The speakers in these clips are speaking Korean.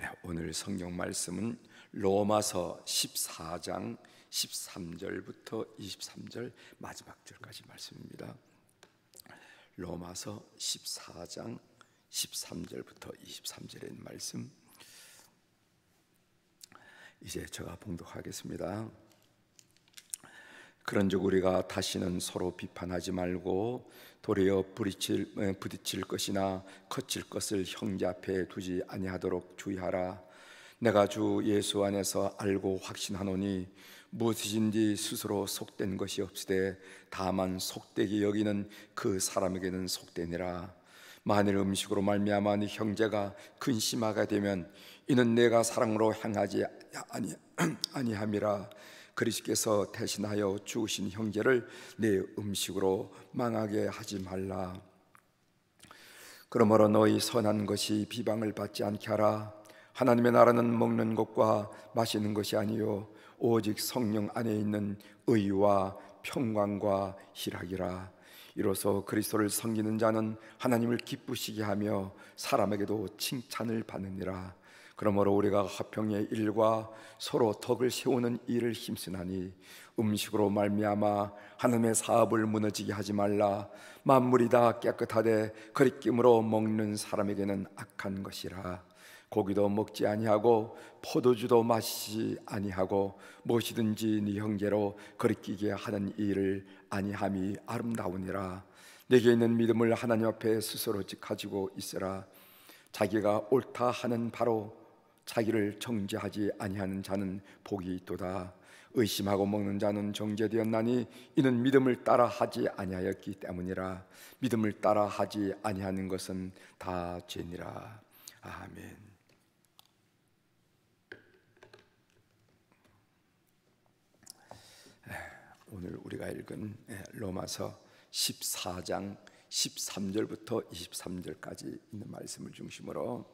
예, 오늘 성경 말씀은 로마서 14장 13절부터 23절 마지막 절까지 말씀입니다. 로마서 14장 13절부터 23절의 말씀 이제 제가 봉독하겠습니다. 그런즉 우리가 다시는 서로 비판하지 말고 도리어 부딪힐, 부딪힐 것이나 거칠 것을 형제 앞에 두지 아니하도록 주의하라 내가 주 예수 안에서 알고 확신하노니 무엇이든지 스스로 속된 것이 없으되 다만 속되게 여기는 그 사람에게는 속되니라 만일 음식으로 말미암아 네 형제가 근심하게 되면 이는 내가 사랑으로 행하지 아니 아니함이라 그리스께서 대신하여 죽으신 형제를 내 음식으로 망하게 하지 말라 그러므로 너희 선한 것이 비방을 받지 않게 하라 하나님의 나라는 먹는 것과 마시는 것이 아니요 오직 성령 안에 있는 의와 평강과 희락이라 이로써 그리스도를 섬기는 자는 하나님을 기쁘시게 하며 사람에게도 칭찬을 받느니라 그러므로 우리가 화평의 일과 서로 덕을 세우는 일을 힘쓰나니 음식으로 말미암아 하나님의 사업을 무너지게 하지 말라 만물이 다 깨끗하되 거리낌으로 먹는 사람에게는 악한 것이라 고기도 먹지 아니하고 포도주도 마시지 아니하고 무엇이든지 네 형제로 거리끼게 하는 일을 아니함이 아름다우니라 내게 있는 믿음을 하나님 앞에 스스로 가지고 있으라 자기가 옳다 하는 바로 자기를 정죄하지 아니하는 자는 복이 있도다 의심하고 먹는 자는 정죄되었나니 이는 믿음을 따라 하지 아니하였기 때문이라 믿음을 따라 하지 아니하는 것은 다 죄니라 아멘 오늘 우리가 읽은 로마서 14장 13절부터 23절까지 있는 말씀을 중심으로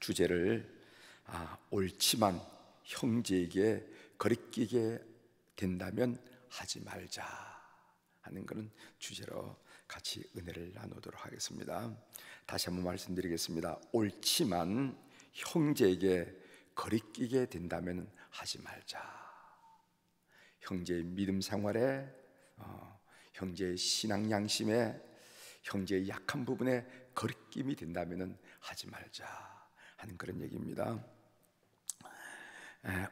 주제를 아, 옳지만 형제에게 거리끼게 된다면 하지 말자 하는 그런 주제로 같이 은혜를 나누도록 하겠습니다. 다시 한번 말씀드리겠습니다. 옳지만 형제에게 거리끼게 된다면 하지 말자. 형제의 믿음 생활에, 어, 형제의 신앙 양심에, 형제의 약한 부분에 거리낌이 된다면 하지 말자. 하는 그런 얘기입니다.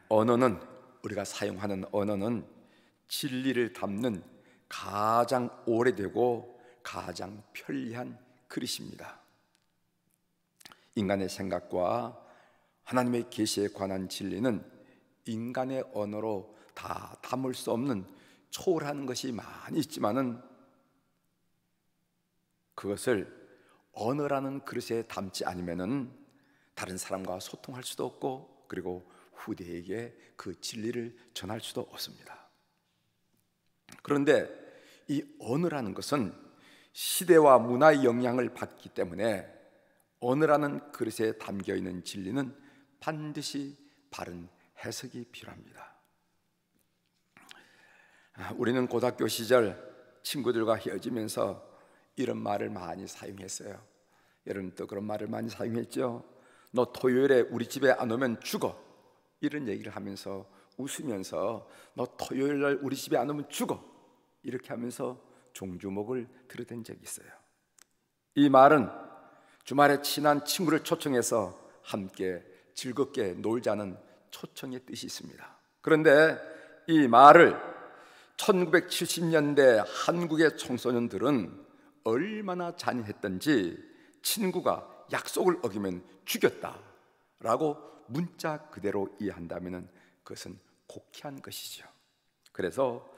언어는 우리가 사용하는 언어는 진리를 담는 가장 오래되고 가장 편리한 그릇입니다. 인간의 생각과 하나님의 계시에 관한 진리는 인간의 언어로 다 담을 수 없는 초월하 것이 많이 있지만은 그것을 언어라는 그릇에 담지 않으면은 다른 사람과 소통할 수도 없고 그리고 후대에게 그 진리를 전할 수도 없습니다. 그런데 이 언어라는 것은 시대와 문화의 영향을 받기 때문에 언어라는 그릇에 담겨 있는 진리는 반드시 바른 해석이 필요합니다. 우리는 고등학교 시절 친구들과 헤어지면서 이런 말을 많이 사용했어요. 여러분도 그런 말을 많이 사용했죠? 너 토요일에 우리 집에 안 오면 죽어. 이런 얘기를 하면서 웃으면서 너 토요일 날 우리 집에 안 오면 죽어. 이렇게 하면서 종주목을 들이댄 적이 있어요. 이 말은 주말에 친한 친구를 초청해서 함께 즐겁게 놀자는 초청의 뜻이 있습니다. 그런데 이 말을 1970년대 한국의 청소년들은 얼마나 잔인했던지 친구가 약속을 어기면 죽였다. 라고 문자 그대로 이해한다면 그것은 곡해한 것이죠. 그래서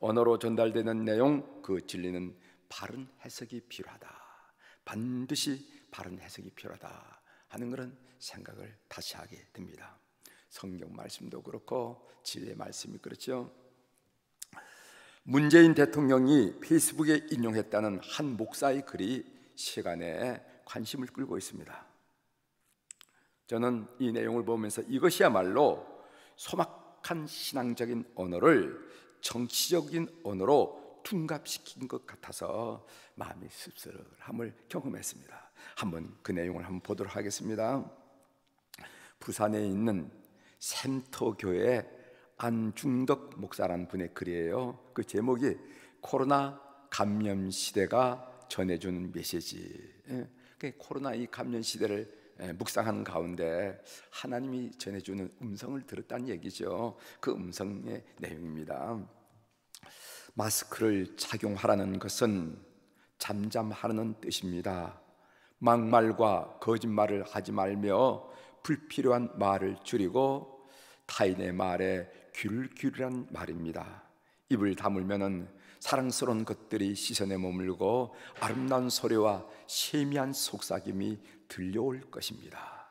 언어로 전달되는 내용 그 진리는 바른 해석이 필요하다. 반드시 바른 해석이 필요하다 하는 그런 생각을 다시 하게 됩니다. 성경 말씀도 그렇고 진리의 말씀이 그렇죠. 문재인 대통령이 페이스북에 인용했다는 한 목사의 글이 시간에 관심을 끌고 있습니다. 저는 이 내용을 보면서 이것이야말로 소막한 신앙적인 언어를 정치적인 언어로 둔갑시킨 것 같아서 마음이 씁쓸함을 경험했습니다. 한번 그 내용을 한번 보도록 하겠습니다. 부산에 있는 샘터 교회 안중덕 목사라는 분의 글이에요. 그 제목이 코로나 감염 시대가 전해주 메시지. 예. 코로나 이 감염 시대를 예, 묵상하는 가운데 하나님이 전해주는 음성을 들었다는 얘기죠. 그 음성의 내용입니다. 마스크를 착용하라는 것은 잠잠하라는 뜻입니다. 막말과 거짓말을 하지 말며 불필요한 말을 줄이고 타인의 말에 귤귤이란 말입니다. 입을 다물면은 사랑스러운 것들이 시선에 머물고 아름다운 소리와 세미한 속삭임이 들려올 것입니다.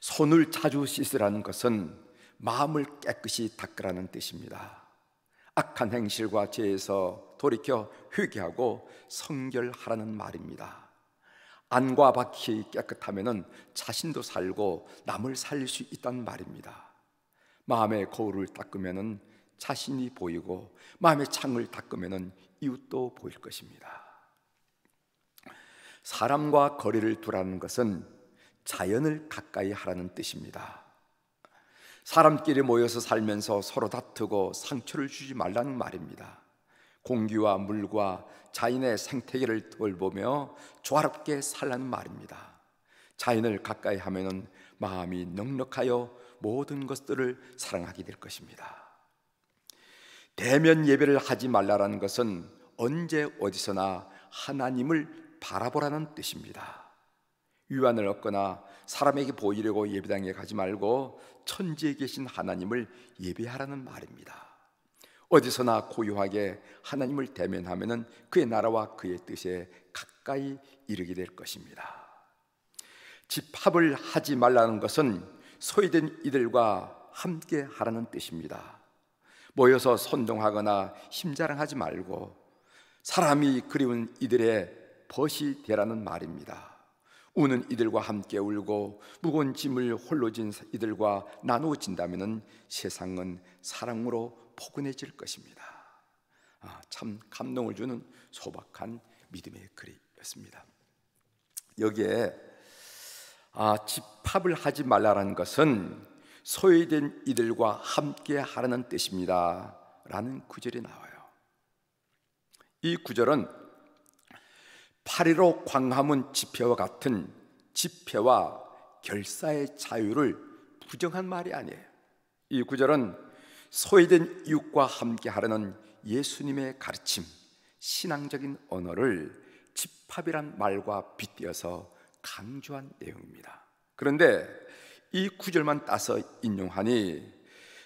손을 자주 씻으라는 것은 마음을 깨끗이 닦으라는 뜻입니다. 악한 행실과 죄에서 돌이켜 회개하고 성결하라는 말입니다. 안과 밖이 깨끗하면 자신도 살고 남을 살릴 수 있다는 말입니다. 마음의 거울을 닦으면 자신이 보이고 마음의 창을 닦으면 이웃도 보일 것입니다. 사람과 거리를 두라는 것은 자연을 가까이 하라는 뜻입니다. 사람끼리 모여서 살면서 서로 다투고 상처를 주지 말라는 말입니다. 공기와 물과 자연의 생태계를 돌보며 조화롭게 살라는 말입니다. 자연을 가까이 하면 마음이 넉넉하여 모든 것들을 사랑하게 될 것입니다. 대면 예배를 하지 말라라는 것은 언제 어디서나 하나님을 바라보라는 뜻입니다. 위안을 얻거나 사람에게 보이려고 예배당에 가지 말고 천지에 계신 하나님을 예배하라는 말입니다. 어디서나 고요하게 하나님을 대면하면 그의 나라와 그의 뜻에 가까이 이르게 될 것입니다. 집합을 하지 말라는 것은 소외된 이들과 함께 하라는 뜻입니다. 모여서 선동하거나 힘자랑하지 말고 사람이 그리운 이들의 벗이 되라는 말입니다. 우는 이들과 함께 울고 무거운 짐을 홀로 진 이들과 나누어진다면 세상은 사랑으로 포근해질 것입니다. 아, 참 감동을 주는 소박한 믿음의 글이었습니다. 여기에 아, 집합을 하지 말라라는 것은 소외된 이들과 함께 하라는 뜻입니다. 라는 구절이 나와요. 이 구절은 8.15 광화문 집회와 같은 집회와 결사의 자유를 부정한 말이 아니에요. 이 구절은 소외된 이웃과 함께 하라는 예수님의 가르침, 신앙적인 언어를 집합이란 말과 빗대어서 강조한 내용입니다. 그런데 이 구절만 따서 인용하니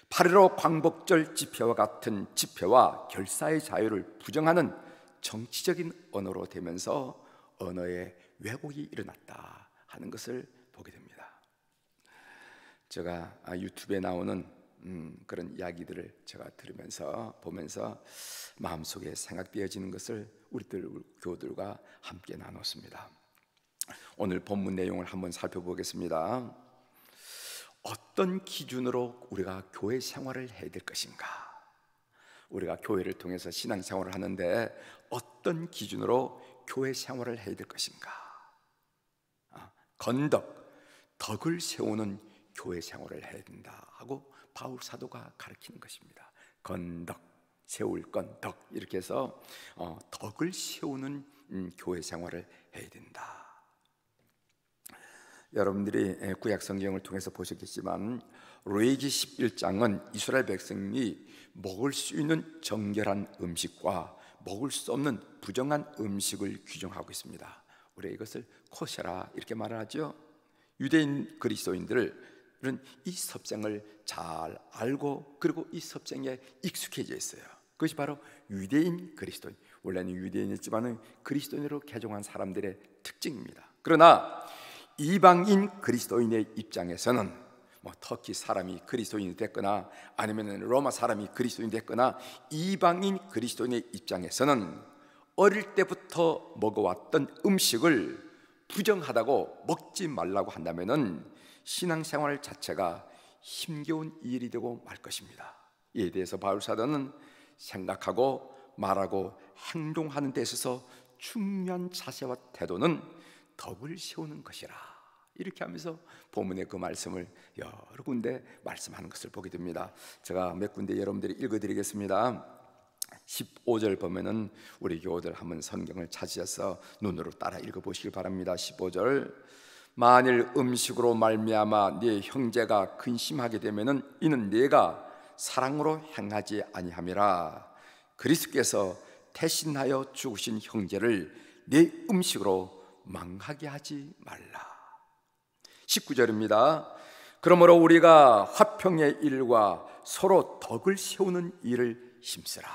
파리로 광복절 집회와 같은 집회와 결사의 자유를 부정하는 정치적인 언어로 되면서 언어의 왜곡이 일어났다 하는 것을 보게 됩니다. 제가 아, 유튜브에 나오는 음, 그런 이야기들을 제가 들으면서 보면서 마음속에 생각되어지는 것을 우리들 교들과 함께 나눴습니다. 오늘 본문 내용을 한번 살펴보겠습니다. 어떤 기준으로 우리가 교회 생활을 해야 될 것인가? 우리가 교회를 통해서 신앙 생활을 하는데 어떤 기준으로 교회 생활을 해야 될 것인가? 아, 건덕, 덕을 세우는 교회 생활을 해야 된다 하고 바울 사도가 가르치는 것입니다. 건덕, 세울 건 덕 이렇게 해서 어, 덕을 세우는 음, 교회 생활을 해야 된다. 여러분들이 예, 구약 성경을 통해서 보셨겠지만 로이기 11장은 이스라엘 백성이 먹을 수 있는 정결한 음식과 먹을 수 없는 부정한 음식을 규정하고 있습니다. 우리 이것을 코세라 이렇게 말하죠. 유대인 그리스도인들을 이 섭생을 잘 알고 그리고 이 섭생에 익숙해져 있어요. 그것이 바로 유대인 그리스도인. 원래는 유대인이었지만 그리스도인으로 개종한 사람들의 특징입니다. 그러나 이방인 그리스도인의 입장에서는 뭐 터키 사람이 그리스도인이 됐거나 아니면 로마 사람이 그리스도인이 됐거나 이방인 그리스도인의 입장에서는 어릴 때부터 먹어왔던 음식을 부정하다고 먹지 말라고 한다면 신앙생활 자체가 힘겨운 일이 되고 말 것입니다. 이에 대해서 바울 사도는 생각하고 말하고 행동하는 데 있어서 중요한 자세와 태도는 덕을 세우는 것이라. 이렇게 하면서 본문의 그 말씀을 여러 군데 말씀하는 것을 보게 됩니다. 제가 몇 군데 여러분들이 읽어드리겠습니다. 15절 보면은 우리 교우들 한번 성경을 찾으셔서 눈으로 따라 읽어보시길 바랍니다. 15절 만일 음식으로 말미암아 네 형제가 근심하게 되면은 이는 네가 사랑으로 행하지 아니함이라 그리스께서 대신하여 죽으신 형제를 네 음식으로 망하게 하지 말라. 19절입니다. 그러므로 우리가 화평의 일과 서로 덕을 세우는 일을 힘쓰라.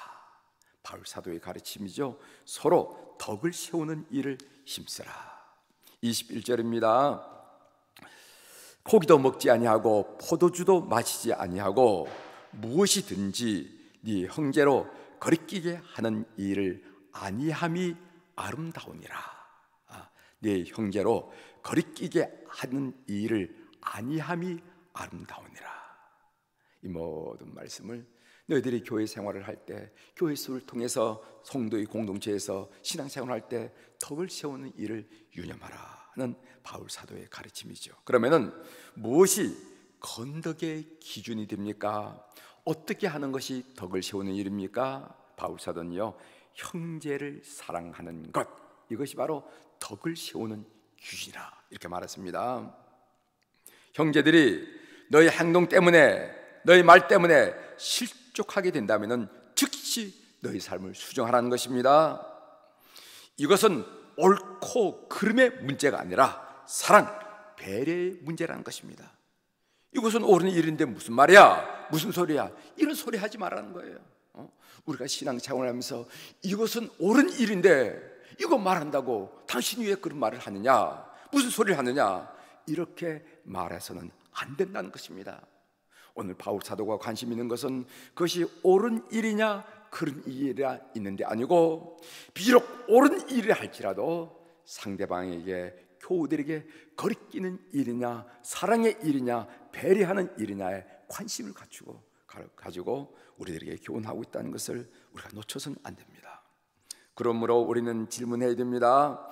바울 사도의 가르침이죠. 서로 덕을 세우는 일을 힘쓰라. 21절입니다. 고기도 먹지 아니하고 포도주도 마시지 아니하고 무엇이든지 네 형제로 거리끼게 하는 일을 아니함이 아름다우니라. 내 형제로 거리끼게 하는 일을 아니함이 아름다우니라. 이 모든 말씀을 너희들이 교회 생활을 할 때, 교회 수를 통해서 성도의 공동체에서 신앙생활을 할때 덕을 세우는 일을 유념하라는 바울 사도의 가르침이죠. 그러면 무엇이 건덕의 기준이 됩니까? 어떻게 하는 것이 덕을 세우는 일입니까? 바울 사도는요, 형제를 사랑하는 것 이것이 바로 덕을 세우는 귀신이라 이렇게 말했습니다. 형제들이 너희 행동 때문에 너희 말 때문에 실족하게 된다면 즉시 너희 삶을 수정하라는 것입니다. 이것은 옳고 그름의 문제가 아니라 사랑 배려의 문제라는 것입니다. 이것은 옳은 일인데 무슨 말이야? 무슨 소리야? 이런 소리 하지 말라는 거예요. 어? 우리가 신앙 차원하면서 이것은 옳은 일인데 이거 말한다고 당신이 왜 그런 말을 하느냐? 무슨 소리를 하느냐? 이렇게 말해서는 안 된다는 것입니다. 오늘 바울 사도가 관심 있는 것은 그것이 옳은 일이냐 그런 일이라 있는 데 아니고 비록 옳은 일을 할지라도 상대방에게 교우들에게 거리끼는 일이냐 사랑의 일이냐 배려하는 일이냐에 관심을 갖추고 가지고 우리들에게 교훈하고 있다는 것을 우리가 놓쳐서안 됩니다. 그러므로 우리는 질문해야 됩니다.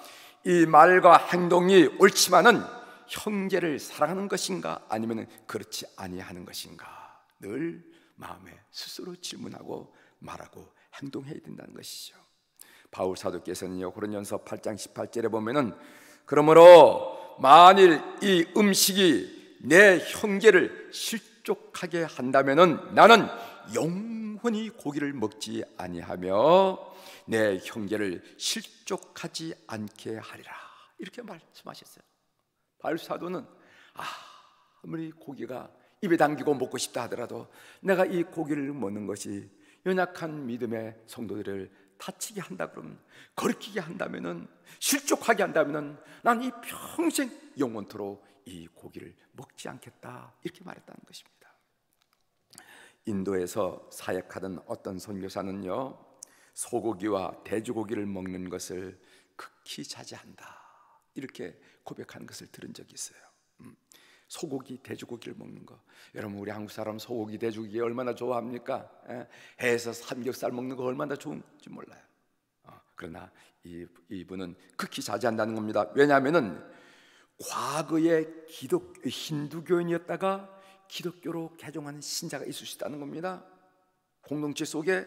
이 말과 행동이 옳지만은 형제를 사랑하는 것인가 아니면 그렇지 아니하는 것인가 늘 마음에 스스로 질문하고 말하고 행동해야 된다는 것이죠. 바울 사도께서는요 고린연서 8장 18절에 보면은 그러므로 만일 이 음식이 내 형제를 실족하게 한다면은 나는 영원히 고기를 먹지 아니하며 내 형제를 실족하지 않게 하리라. 이렇게 말씀하셨어요. 바사도는 아, 아무리 고기가 입에 당기고 먹고 싶다 하더라도 내가 이 고기를 먹는 것이 연약한 믿음의 성도들을 다치게 한다 그러면 거리끼게 한다면 실족하게 한다면난이 평생 영원토록 이 고기를 먹지 않겠다 이렇게 말했다는 것입니다. 인도에서 사역하던 어떤 선교사는요 소고기와 돼지고기를 먹는 것을 극히 자제한다. 이렇게 고백하는 것을 들은 적이 있어요. 음. 소고기, 돼지고기를 먹는 거. 여러분 우리 한국 사람 소고기, 돼지고기 얼마나 좋아합니까? 예? 해서 삼겹살 먹는 거 얼마나 좋은지 몰라요. 어, 그러나 이, 분은 극히 자제한다는 겁니다. 왜냐하면은 과거에 기독 힌두교인이었다가 기독교로 개종하는 신자가 있을수있다는 겁니다. 공동체 속에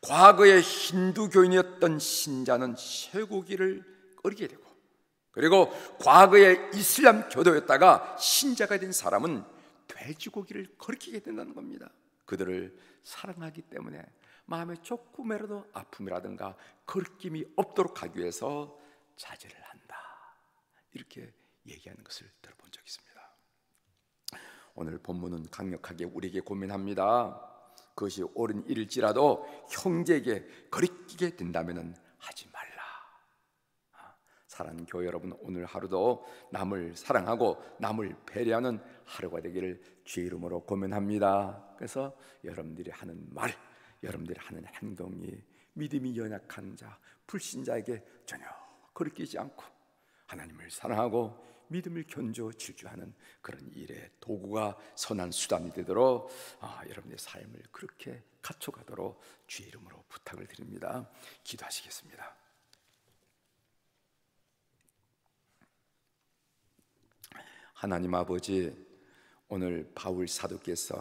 과거의 힌두교인이었던 신자는 쇠고기를 끓이게 되고 그리고 과거의 이슬람 교도였다가 신자가 된 사람은 돼지고기를 거리게 된다는 겁니다. 그들을 사랑하기 때문에 마음에 조금이라도 아픔이라든가 거리낌이 없도록 하기 위해서 자제를 한다. 이렇게 얘기하는 것을 들어본 적이 있습니다. 오늘 본문은 강력하게 우리에게 고민합니다. 그것이 옳은 일일지라도 형제에게 거리끼게 된다면 하지 말라. 아, 사랑 교회 여러분, 오늘 하루도 남을 사랑하고 남을 배려하는 하루가 되기를 주의 이름으로 고면합니다. 그래서 여러분들이 하는 말, 여러분들이 하는 행동이 믿음이 연약한 자, 불신자에게 전혀 거리끼지 않고 하나님을 사랑하고 믿음을 견조 질주하는 그런 일에 도구가 선한 수단이 되도록 아, 여러분의 삶을 그렇게 갖춰가도록 주의 이름으로 부탁을 드립니다. 기도하시겠습니다. 하나님 아버지 오늘 바울 사도께서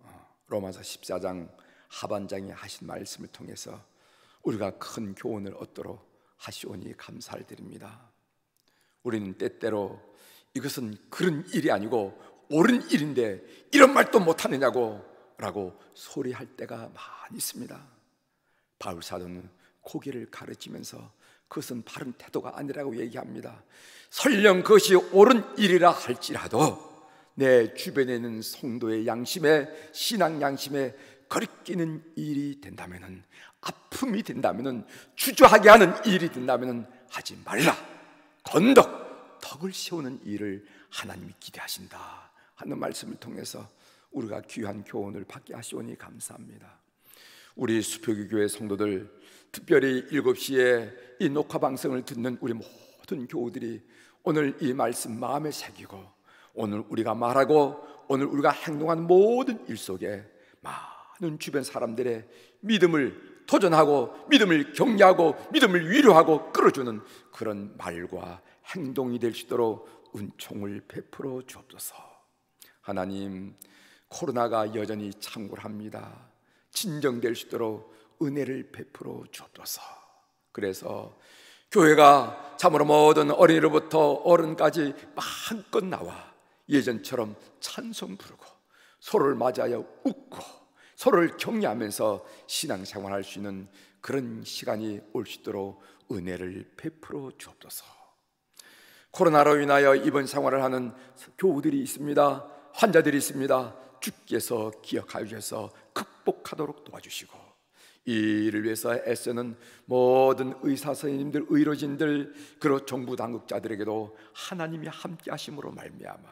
어, 로마서 14장 하반장에 하신 말씀을 통해서 우리가 큰 교훈을 얻도록 하시오니 감사를 드립니다. 우리는 때때로 이것은 그런 일이 아니고 옳은 일인데 이런 말도 못하느냐고 라고 소리할 때가 많이 있습니다. 바울 사도는 고개를 가르치면서 그것은 바른 태도가 아니라고 얘기합니다. 설령 그것이 옳은 일이라 할지라도 내 주변에 있는 성도의 양심에 신앙 양심에 거리끼는 일이 된다면 아픔이 된다면 주저하게 하는 일이 된다면 하지 말라. 건덕 덕을 세우는 일을 하나님이 기대하신다 하는 말씀을 통해서 우리가 귀한 교훈을 받게 하시오니 감사합니다. 우리 수표교회 성도들 특별히 7시에 이 녹화 방송을 듣는 우리 모든 교우들이 오늘 이 말씀 마음에 새기고 오늘 우리가 말하고 오늘 우리가 행동한 모든 일 속에 많은 주변 사람들의 믿음을 도전하고 믿음을 격려하고 믿음을 위로하고 끌어주는 그런 말과 행동이 될 수 있도록 은총을 베풀어 주옵소서. 하나님, 코로나가 여전히 창궐합니다. 진정될 수 있도록 은혜를 베풀어 주옵소서. 그래서 교회가 참으로 모든 어린이로부터 어른까지 마음껏 나와 예전처럼 찬송 부르고 소를 맞아야 웃고 서로를 격려하면서 신앙생활할 수 있는 그런 시간이 올 수 있도록 은혜를 베풀어 주옵소서. 코로나로 인하여 입원 생활을 하는 교우들이 있습니다. 환자들이 있습니다. 주께서 기억하여 주셔서 극복하도록 도와주시고 이를 위해서 애쓰는 모든 의사 선생님들, 의료진들, 그리고 정부 당국자들에게도 하나님이 함께 하심으로 말미암아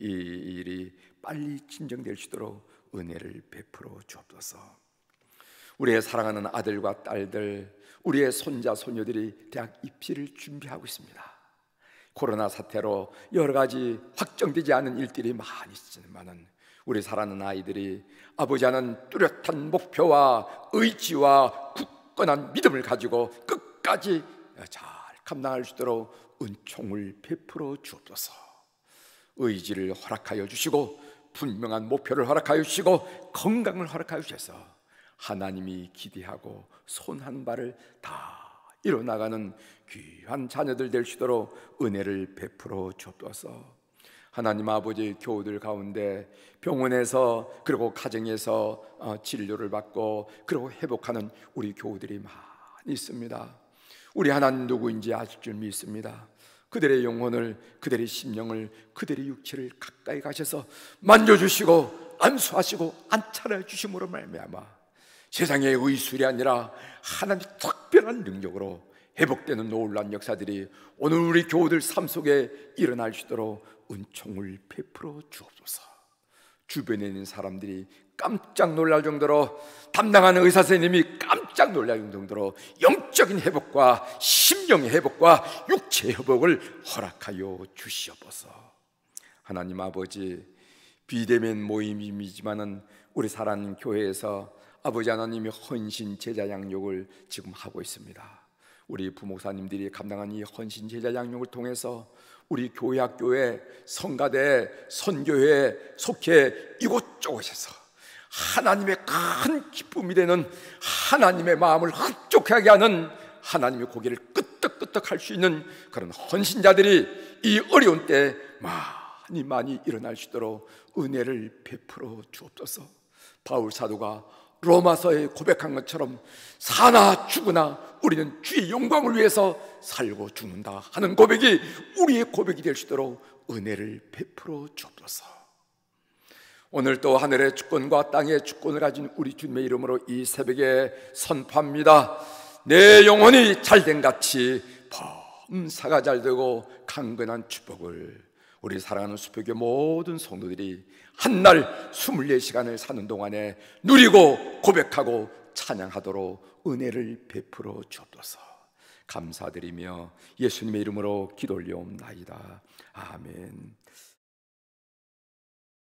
이 일이 빨리 진정될 수 있도록 은혜를 베풀어 주옵소서. 우리의 사랑하는 아들과 딸들, 우리의 손자 손녀들이 대학 입시를 준비하고 있습니다. 코로나 사태로 여러 가지 확정되지 않은 일들이 많이 있지만은 우리 사랑하는 아이들이 아버지 하는 뚜렷한 목표와 의지와 굳건한 믿음을 가지고 끝까지 잘 감당할 수 있도록 은총을 베풀어 주옵소서. 의지를 허락하여 주시고 분명한 목표를 허락하여 주시고 건강을 허락하여 주셔서 하나님이 기대하고 손 한 발을 다 일어나가는 귀한 자녀들 될 수 있도록 은혜를 베풀어 주옵소서. 하나님 아버지 교우들 가운데 병원에서 그리고 가정에서 어, 진료를 받고 그리고 회복하는 우리 교우들이 많이 있습니다. 우리 하나님 누구인지 아실 줄 믿습니다. 그들의 영혼을, 그들의 심령을, 그들의 육체를 가까이 가셔서 만져주시고 안수하시고 안찰해 주심으로 말미암아 세상의 의술이 아니라 하나님의 특별한 능력으로 회복되는 놀란 역사들이 오늘 우리 교우들 삶 속에 일어날 수 있도록 은총을 베풀어 주옵소서. 주변에 있는 사람들이 깜짝 놀랄 정도로 담당하는 의사 선생님이 깜짝 놀랄 정도로 영적인 회복과 심령의 회복과 육체 회복을 허락하여 주시옵소서. 하나님 아버지 비대면 모임이지만은 우리 사랑 교회에서 아버지 하나님이 헌신 제자 양육을 지금 하고 있습니다. 우리 부목사님들이 감당한 이 헌신 제자 양육을 통해서 우리 교회 학교에 성가대 선교회 속회 이곳저에서 하나님의 큰 기쁨이 되는 하나님의 마음을 흡족하게 하는 하나님의 고개를 끄떡끄떡 할수 있는 그런 헌신자들이 이 어려운 때 많이 많이 일어날 수 있도록 은혜를 베풀어 주옵소서. 바울 사도가 로마서에 고백한 것처럼 사나 죽으나 우리는 주의 영광을 위해서 살고 죽는다 하는 고백이 우리의 고백이 될 수 있도록 은혜를 베풀어 주옵소서. 오늘 또 하늘의 주권과 땅의 주권을 가진 우리 주님의 이름으로 이 새벽에 선포합니다. 내 영혼이 잘된 같이 범사가 잘되고 강건한 축복을 우리 사랑하는 수표교 모든 성도들이 한날 24시간을 사는 동안에 누리고 고백하고 찬양하도록 은혜를 베풀어 주옵소서. 감사드리며 예수님의 이름으로 기도 올려옵나이다. 아멘.